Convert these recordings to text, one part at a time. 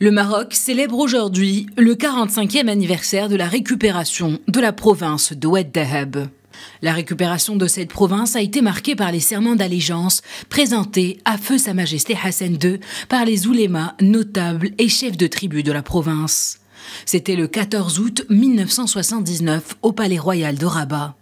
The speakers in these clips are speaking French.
Le Maroc célèbre aujourd'hui le 45e anniversaire de la récupération de la province d'Oued Dahab. La récupération de cette province a été marquée par les serments d'allégeance présentés à feu Sa Majesté Hassan II par les oulémas, notables et chefs de tribu de la province. C'était le 14 août 1979 au Palais royal de Rabat.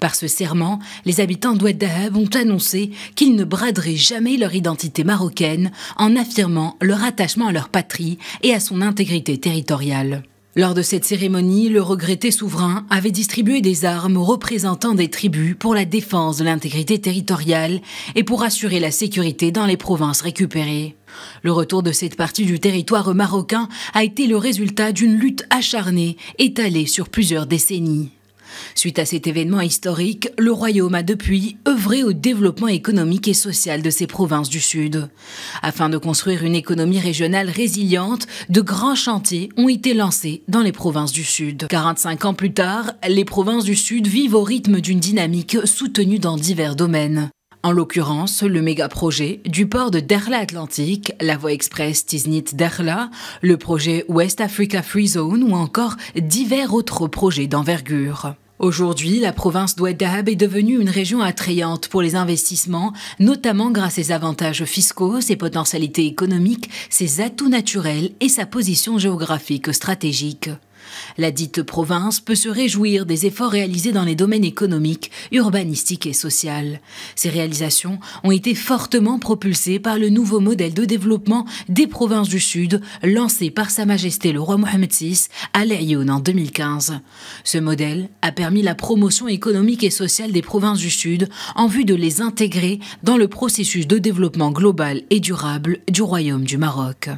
Par ce serment, les habitants d'Oued Dahab ont annoncé qu'ils ne braderaient jamais leur identité marocaine en affirmant leur attachement à leur patrie et à son intégrité territoriale. Lors de cette cérémonie, le regretté souverain avait distribué des armes aux représentants des tribus pour la défense de l'intégrité territoriale et pour assurer la sécurité dans les provinces récupérées. Le retour de cette partie du territoire marocain a été le résultat d'une lutte acharnée étalée sur plusieurs décennies. Suite à cet événement historique, le Royaume a depuis œuvré au développement économique et social de ses provinces du Sud. Afin de construire une économie régionale résiliente, de grands chantiers ont été lancés dans les provinces du Sud. 45 ans plus tard, les provinces du Sud vivent au rythme d'une dynamique soutenue dans divers domaines. En l'occurrence, le méga-projet du port de Derla Atlantique, la voie express Tiznit-Derla, le projet West Africa Free Zone ou encore divers autres projets d'envergure. Aujourd'hui, la province doued est devenue une région attrayante pour les investissements, notamment grâce à ses avantages fiscaux, ses potentialités économiques, ses atouts naturels et sa position géographique stratégique. La dite province peut se réjouir des efforts réalisés dans les domaines économiques, urbanistiques et social. Ces réalisations ont été fortement propulsées par le nouveau modèle de développement des provinces du Sud lancé par Sa Majesté le roi Mohamed VI à Laayoune en 2015. Ce modèle a permis la promotion économique et sociale des provinces du Sud en vue de les intégrer dans le processus de développement global et durable du Royaume du Maroc.